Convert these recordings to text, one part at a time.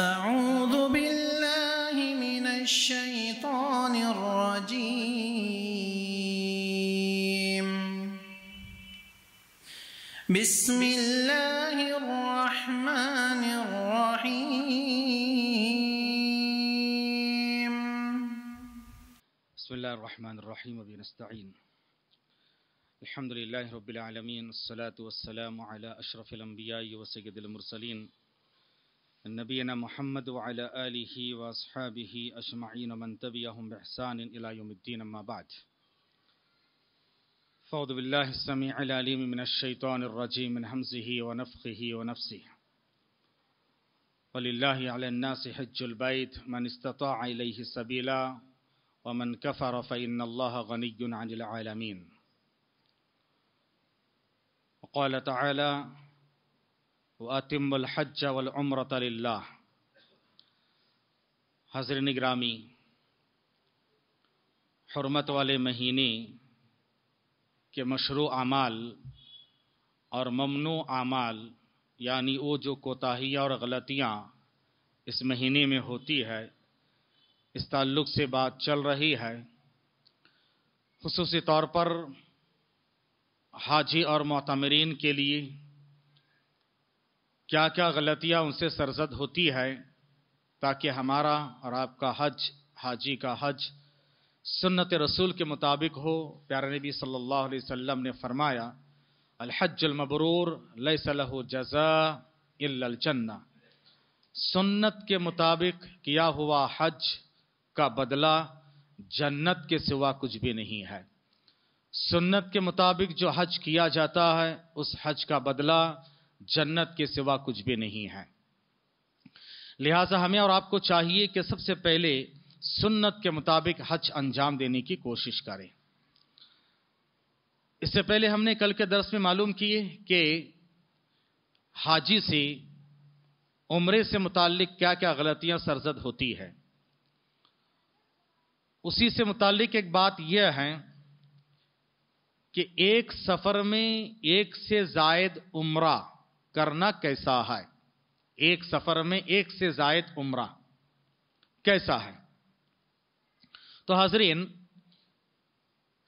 أعوذ بالله من الشيطان الرجيم بسم الله الرحمن الرحيم بسم الله الرحمن الرحيم وبنستعين الحمد لله رب العالمين الصلاة والسلام على أشرف الأنبياء وسيد المرسلين نبينا محمد وعلى آله وأصحابه أجمعين من تبعهم بإحسان إلى يوم الدين ما بعد فأعوذ بالله السميع العليم من الشيطان الرجيم من همزه ونفخه ونفسه ولله على الناس حج البيت من استطاع إليه سبيلا ومن كفر فإن الله غني عن العالمين وقال تعالى वतिम हज वल उम्रत हजर निगरामी हरमत वाले महीने के मशरू अमाल और ममनू अमाल यानी वो जो कोताही और गलतियाँ इस महीने में होती है इस ताल्लुक़ से बात चल रही है खसूस तौर पर हाजी और मतमरीन के लिए क्या क्या गलतियाँ उनसे सरजद होती है ताकि हमारा और आपका हज हाजी का हज सुन्नत रसूल के मुताबिक हो प्यारे नबी सल्लल्लाहु अलैहि वसल्लम ने फरमाया मबरूर लह जजा जन्ना सुन्नत के मुताबिक किया हुआ हज का बदला जन्नत के सिवा कुछ भी नहीं है सुन्नत के मुताबिक जो हज किया जाता है उस हज का बदला जन्नत के सिवा कुछ भी नहीं है लिहाजा हमें और आपको चाहिए कि सबसे पहले सुन्नत के मुताबिक हज अंजाम देने की कोशिश करें इससे पहले हमने कल के दरस में मालूम किए कि हाजी से उम्र से मुतालिक क्या क्या गलतियां सरजद होती है उसी से मुतालिक एक बात यह है कि एक सफ़र में एक से जायद उमरा करना कैसा है एक सफर में एक से जायद उम्र कैसा है तो हाजरीन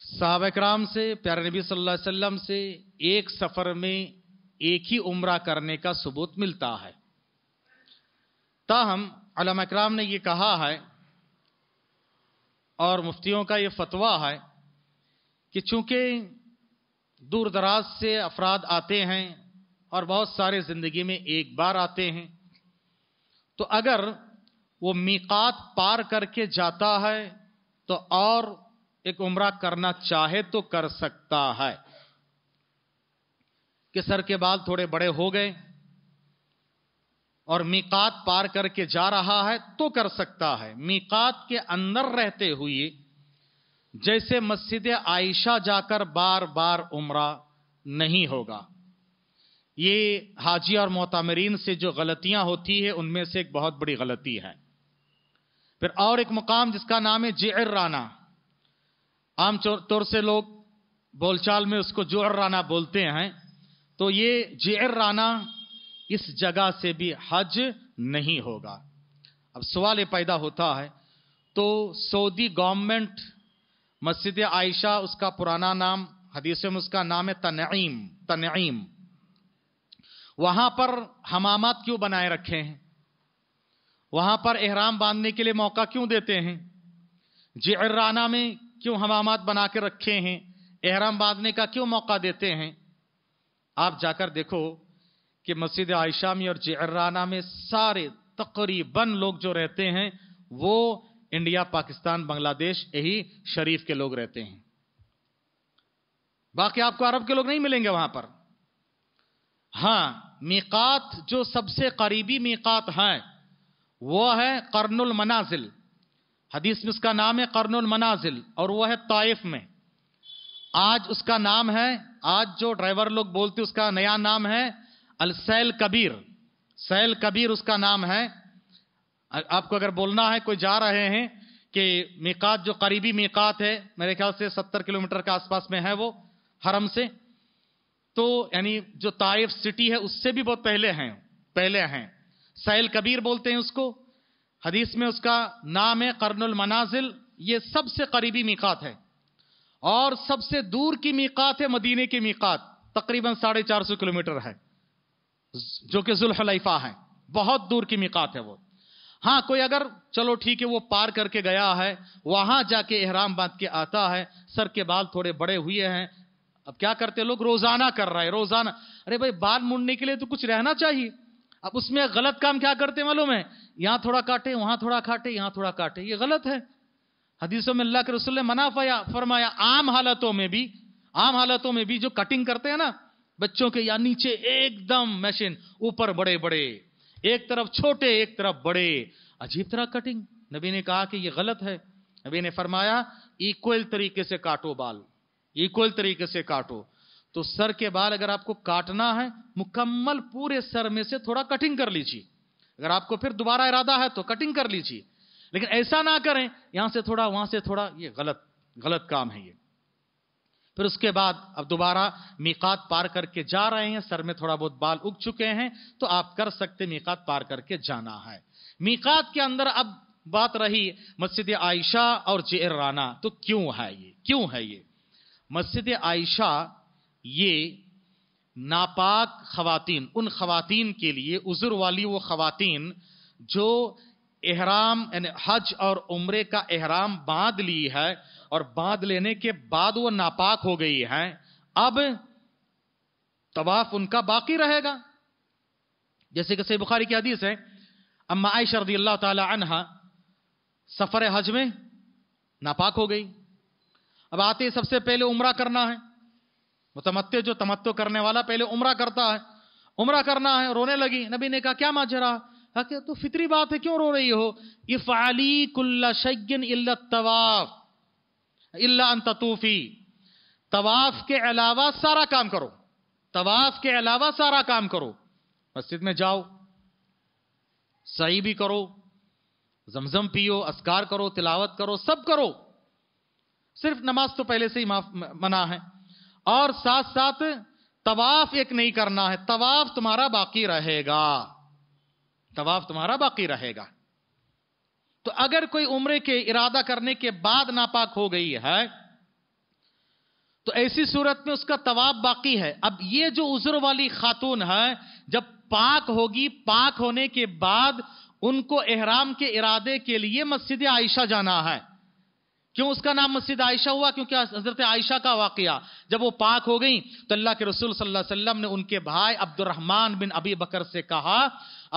साहब कराम से प्यारे नबी सल्लल्लाहु अलैहि वसल्लम से एक सफर में एक ही उमरा करने का सबूत मिलता है ताहम कराम ने यह कहा है और मुफ्तियों का यह फतवा है कि चूंकि दूर दराज से अफराद आते हैं और बहुत सारे ज़िंदगी में एक बार आते हैं तो अगर वो मीकात पार करके जाता है तो और एक उम्र करना चाहे तो कर सकता है कि सर के बाल थोड़े बड़े हो गए और मीकात पार करके जा रहा है तो कर सकता है मीकात के अंदर रहते हुए जैसे मस्जिद आयशा जाकर बार बार उम्र नहीं होगा ये हाजी और मोतामरीन से जो गलतियां होती है उनमें से एक बहुत बड़ी गलती है फिर और एक मुकाम जिसका नाम है जेर राना आम तौर से लोग बोलचाल में उसको जोर राना बोलते हैं तो ये जेर राना इस जगह से भी हज नहीं होगा अब सवाल ये पैदा होता है तो सऊदी गवर्नमेंट मस्जिद आयशा उसका पुराना नाम हदीस में उसका नाम है तनईम तनईम वहां पर हमामात क्यों बनाए रखे हैं वहां पर एहराम बांधने के लिए मौका क्यों देते हैं जिराना में क्यों हमामात बना के रखे हैं एहराम बांधने का क्यों मौका देते हैं आप जाकर देखो कि मस्जिद आयशा में और जिराना में सारे तकरीबन लोग जो रहते हैं वो इंडिया पाकिस्तान बांग्लादेश यही शरीफ के लोग रहते हैं बाकी आपको अरब के लोग नहीं मिलेंगे वहां पर हाँ मीकात जो सबसे करीबी मीकात है वो है कर्नुल मनाजिल हदीस में उसका नाम है कर्नुल मनाजिल और वो है ताइफ में आज उसका नाम है आज जो ड्राइवर लोग बोलते उसका नया नाम है अल सैल कबीर सैल कबीर उसका नाम है आपको अगर बोलना है कोई जा रहे हैं कि मीकात जो करीबी मीकात है मेरे ख्याल से सत्तर किलोमीटर के आसपास में है वो हरम से तो यानी जो ताइफ सिटी है उससे भी बहुत पहले हैं पहले हैं सैल कबीर बोलते हैं उसको हदीस में उसका नाम है कर्नल मनाजिल ये सबसे करीबी मीकात है और सबसे दूर की मीकात है मदीने की मीकात तकरीबन साढ़े चार सौ किलोमीटर है जो कि जुल्हलाइफा है बहुत दूर की मिकात है वो हाँ कोई अगर चलो ठीक है वो पार करके गया है वहां जाके एहराम बांध के आता है सर के बाल थोड़े बड़े हुए हैं अब क्या करते लोग रोजाना कर रहा है रोजाना अरे भाई बाल मुड़ने के लिए तो कुछ रहना चाहिए अब उसमें गलत काम क्या करते मालूम है यहाँ थोड़ा काटे वहां थोड़ा काटे यहाँ थोड़ा काटे ये गलत है हदीसों में अल्लाह के रसुल ने मना फया फरमाया आम हालतों में भी आम हालतों में भी जो कटिंग करते हैं ना बच्चों के या नीचे एकदम मशीन ऊपर बड़े बड़े एक तरफ छोटे एक तरफ बड़े अजीब तरह कटिंग नबी ने कहा कि ये गलत है नबी ने फरमाया इक्वल तरीके से काटो बाल इक्वल तरीके से काटो तो सर के बाल अगर आपको काटना है मुकम्मल पूरे सर में से थोड़ा कटिंग कर लीजिए अगर आपको फिर दोबारा इरादा है तो कटिंग कर लीजिए लेकिन ऐसा ना करें यहां से थोड़ा वहां से थोड़ा ये गलत गलत काम है ये फिर उसके बाद अब दोबारा मीकात पार करके जा रहे हैं सर में थोड़ा बहुत बाल उग चुके हैं तो आप कर सकते मीकात पार करके जाना है मीकात के अंदर अब बात रही मस्जिद आयशा और जेर राना तो क्यों है ये क्यों है ये मस्जिद आयशा ये नापाक खवातीन उन खवातीन के लिए उजुर वाली वो खवातीन जो एहराम हज और उम्रे का एहराम बांध ली है और बांध लेने के बाद वो नापाक हो गई हैं अब तवाफ उनका बाकी रहेगा जैसे कि सही बुखारी की हदीस है अम्मा आयशा रदी अल्लाह तला सफ़र हज में नापाक हो गई अब आते ही सबसे पहले उम्र करना है वो तमत्ते जो तमत्तो करने वाला पहले उमरा करता है उमरा करना है रोने लगी नबी ने कहा क्या माजरा हके तो फितरी बात है क्यों रो रही हो इफ़ाली कुल्ला शैन इल्ला तवाफ इल्ला ततूफी तवाफ के अलावा सारा काम करो तवाफ के अलावा सारा काम करो मस्जिद में जाओ सही भी करो जमजम पियो असकार करो तिलावत करो सब करो सिर्फ नमाज तो पहले से ही मना है और साथ साथ तवाफ एक नहीं करना है तवाफ तुम्हारा बाकी रहेगा तवाफ तुम्हारा बाकी रहेगा तो अगर कोई उम्र के इरादा करने के बाद नापाक हो गई है तो ऐसी सूरत में उसका तवाब बाकी है अब ये जो उजर वाली खातून है जब पाक होगी पाक होने के बाद उनको एहराम के इरादे के लिए मस्जिद आयशा जाना है क्यों उसका नाम मस्जिद आयशा हुआ क्योंकि हजरत आयशा का वाक़ जब वो पाक हो गई तो अल्लाह के रसूल सल्लल्लाहु अलैहि वसल्लम ने उनके भाई अब्दुलरहमान बिन अबी बकर से कहा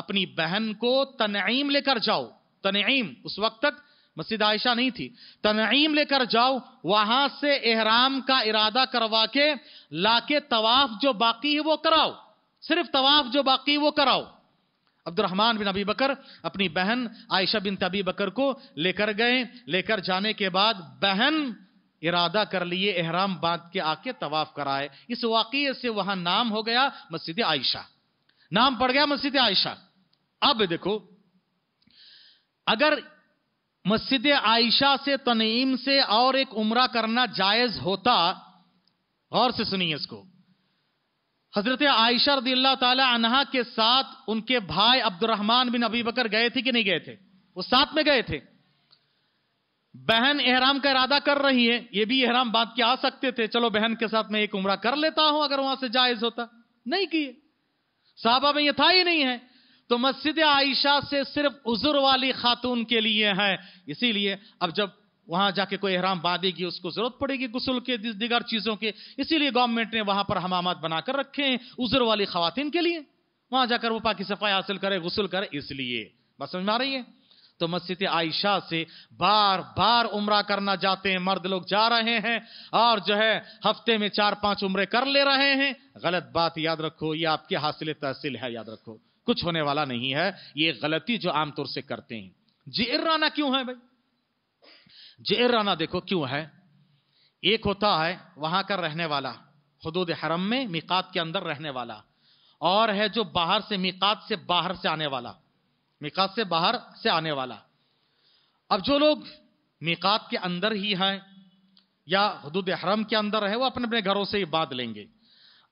अपनी बहन को तनईम लेकर जाओ तनईम उस वक्त तक मस्जिद आयशा नहीं थी तनईम लेकर जाओ वहां से एहराम का इरादा करवा के लाके तवाफ जो बाकी है वो कराओ सिर्फ तवाफ जो बाकी है वो कराओ अब्दुलरहमान बिन अबी बकर अपनी बहन आयशा बिन तबी बकर को लेकर गए लेकर जाने के बाद बहन इरादा कर लिए एहराम बांध के आके तवाफ कराए इस वाक्य से वहां नाम हो गया मस्जिद आयशा नाम पड़ गया मस्जिद आयशा अब देखो अगर मस्जिद आयशा से तनीम से और एक उमरा करना जायज होता और से सुनिए इसको हजरत आयशा रदी अल्लाह तहा के साथ उनके भाई अब्दुलरहमान बिन अबी बकर गए थे कि नहीं गए थे वो साथ में गए थे बहन एहराम का इरादा कर रही है ये भी एहराम बांध के आ सकते थे चलो बहन के साथ मैं एक उम्र कर लेता हूं अगर वहां से जायज होता नहीं किए साहबा में यह था ही नहीं है तो मस्जिद आयशा से सिर्फ उजुर वाली खातून के लिए है इसीलिए अब जब वहां जाके कोई अहराम बांधेगी उसको जरूरत पड़ेगी गुसल के दिगर चीज़ों के इसीलिए गवर्नमेंट ने वहां पर हमामत बनाकर रखे हैं उजर वाली खातन के लिए वहां जाकर वो पाकि सफाई हासिल करे गुसल करे इसलिए बस समझ में आ रही है तो मस्जिद आयशा से बार बार उम्र करना जाते हैं मर्द लोग जा रहे हैं और जो है हफ्ते में चार पांच उम्र कर ले रहे हैं गलत बात याद रखो ये आपके हासिल तहसील है याद रखो कुछ होने वाला नहीं है ये गलती जो आमतौर से करते हैं जी इर्राना क्यों है भाई जेर राना देखो क्यों है एक होता है वहां का रहने वाला हदूद हरम में मिकात के अंदर रहने वाला और है जो बाहर से मिकात से बाहर से आने वाला मिकात से बाहर से आने वाला अब जो लोग मिकात के अंदर ही हैं या हदूद हरम के अंदर है वो अपने अपने घरों से ही बांध लेंगे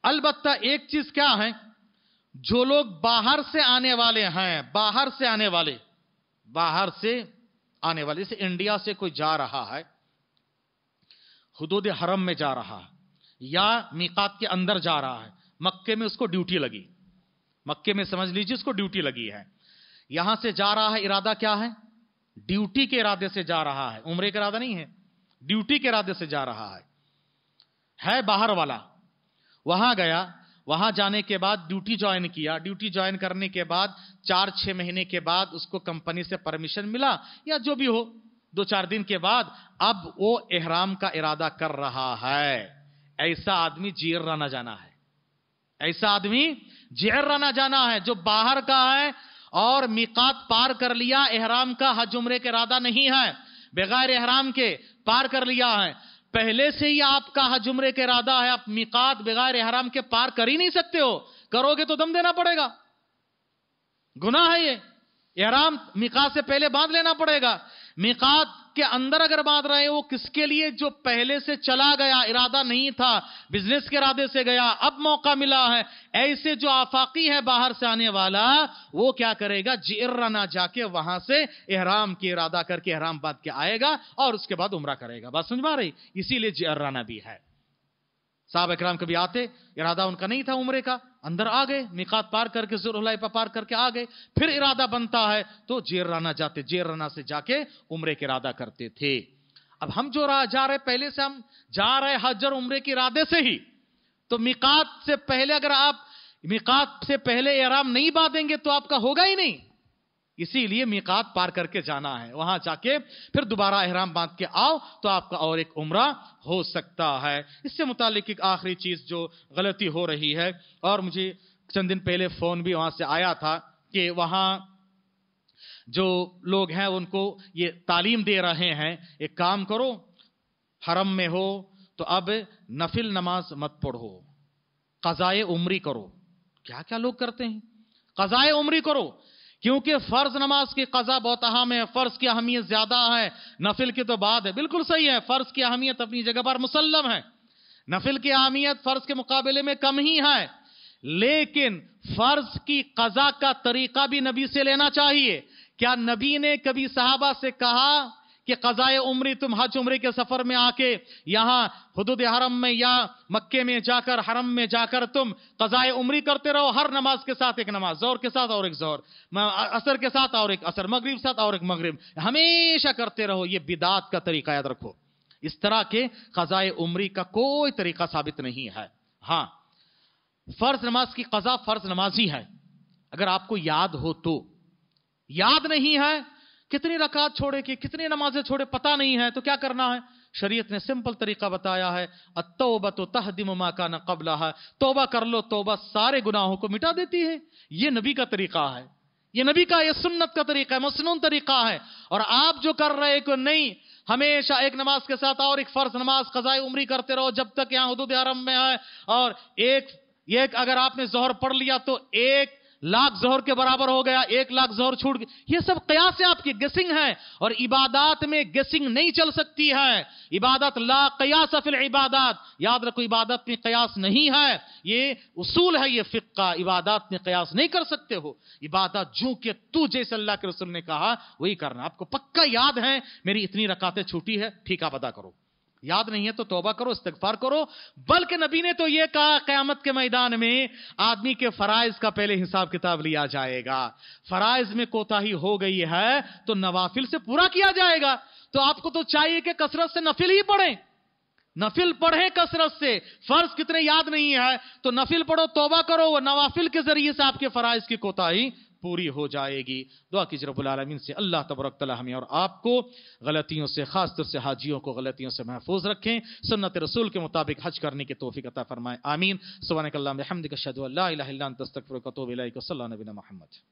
अलबत्ता एक चीज क्या है जो लोग बाहर से आने वाले हैं बाहर से आने वाले बाहर से आने वाले जैसे इंडिया से कोई जा रहा है हदूद हरम में जा रहा है या मीकात के अंदर जा रहा है मक्के में उसको ड्यूटी लगी मक्के में समझ लीजिए उसको ड्यूटी लगी है यहां से जा रहा है इरादा क्या है ड्यूटी के इरादे से जा रहा है उम्र का इरादा नहीं है ड्यूटी के इरादे से जा रहा है है बाहर वाला वहां गया वहां जाने के बाद ड्यूटी ज्वाइन किया ड्यूटी ज्वाइन करने के बाद चार छह महीने के बाद उसको कंपनी से परमिशन मिला या जो भी हो दो चार दिन के बाद अब वो एहराम का इरादा कर रहा है ऐसा आदमी जेर रहना जाना है ऐसा आदमी जेर रहना जाना है जो बाहर का है और मिकात पार कर लिया एहराम का हज उम्रे का इरादा नहीं है बगैर एहराम के पार कर लिया है पहले से ही आपका हजुमरे का इरादा है आप मिकात बगैर हराम के पार कर ही नहीं सकते हो करोगे तो दम देना पड़ेगा गुनाह है ये एहराम मिकात से पहले बांध लेना पड़ेगा मिकात के अंदर अगर बात रहे वो किसके लिए जो पहले से चला गया इरादा नहीं था बिजनेस के इरादे से गया अब मौका मिला है ऐसे जो आफाकी है बाहर से आने वाला वो क्या करेगा जिर्रना जाके वहां से एहराम की इरादा करके एहराम बांध के आएगा और उसके बाद उमरा करेगा बात समझ पा रही इसीलिए जिर्रना भी है साहब इकराम कभी आते इरादा उनका नहीं था उम्र का अंदर आ गए मिकात पार करके जुरहुलाइफा पार करके आ गए फिर इरादा बनता है तो राना जाते राना से जाके उम्र के इरादा करते थे अब हम जो जा रहे पहले से हम जा रहे हजर उम्र के इरादे से ही तो मिकात से पहले अगर आप मिकात से पहले एराम नहीं बांधेंगे तो आपका होगा ही नहीं इसीलिए मीकात पार करके जाना है वहां जाके फिर दोबारा अहराम बांध के आओ तो आपका और एक उम्र हो सकता है इससे मुतालिक एक आखिरी चीज जो गलती हो रही है और मुझे चंद दिन पहले फोन भी वहां से आया था कि वहां जो लोग हैं उनको ये तालीम दे रहे हैं एक काम करो हरम में हो तो अब नफिल नमाज मत पढ़ो कज़ाए उम्री करो क्या क्या लोग करते हैं कज़ाए उम्री करो क्योंकि फ़र्ज नमाज की कज़ा बहुत अहम है फ़र्ज की अहमियत ज़्यादा है नफिल की तो बात है बिल्कुल सही है फ़र्ज की अहमियत अपनी जगह पर मुसलम है नफिल की अहमियत फ़र्ज के मुकाबले में कम ही है लेकिन फ़र्ज की कज़ा का तरीका भी नबी से लेना चाहिए क्या नबी ने कभी साहबा से कहा कि कज़ाए उम्री तुम हज उम्र के सफ़र में आके यहां हदूद हरम में या मक्के में जाकर हरम में जाकर तुम कज़ाए उम्री करते रहो हर नमाज के साथ एक नमाज जोर के साथ और एक जोर असर के साथ और एक असर मगरब साथ और एक मगरब हमेशा करते रहो ये बिदात का तरीका याद रखो इस तरह के कज़ाए उम्री का कोई तरीका साबित नहीं है हाँ फर्ज नमाज की कज़ा फर्ज नमाज ही है अगर आपको याद हो तो याद नहीं है कितनी रकात छोड़े कि कितनी नमाजें छोड़े पता नहीं है तो क्या करना है शरीयत ने सिंपल तरीका बताया है अतोबा तो तहदिम मा का न कबला है तोबा कर लो तोबा सारे गुनाहों को मिटा देती है ये नबी का तरीका है ये नबी का ये सुन्नत का तरीका है मसनून तरीका है और आप जो कर रहे को नहीं हमेशा एक नमाज के साथ और एक फर्ज नमाज कजाए उम्री करते रहो जब तक यहां हदूद आरम में है और एक एक अगर आपने जोहर पढ़ लिया तो एक लाख जोहर के बराबर हो गया एक लाख जोहर छूट गया ये सब कयास आपकी गेसिंग है और इबादत में गेसिंग नहीं चल सकती है इबादत ला कयास फिल इबादत याद रखो इबादत में कयास नहीं है ये उसूल है ये फिक्का इबादत में कयास नहीं कर सकते हो इबादत जू के तू जैसे अल्लाह के रसूल ने कहा वही करना आपको पक्का याद है मेरी इतनी रकातें छूटी है ठीक आप अदा करो याद नहीं है तो तोबा करो इस्तफार करो बल्कि नबी ने तो यह कहा क्यामत के मैदान में आदमी के फराइज का पहले हिसाब किताब लिया जाएगा फराइज में कोताही हो गई है तो नवाफिल से पूरा किया जाएगा तो आपको तो चाहिए कि कसरत से नफिल ही पढ़े नफिल पढ़े कसरत से फर्ज कितने याद नहीं है तो नफिल पढ़ो तोबा करो वह नवाफिल के जरिए से आपके फराइज की कोताही पूरी हो जाएगी दुआ की जरबालमीन से अल्लाह तबरक हमें और आपको गलतियों से ख़ास तौर से हाजियों को गलतियों से महफूज रखें सन्नत रसूल के मुताबिक हज करने की तोफ़ी कता फरमाए आमीन सुबह कल्ला हमद शद महमद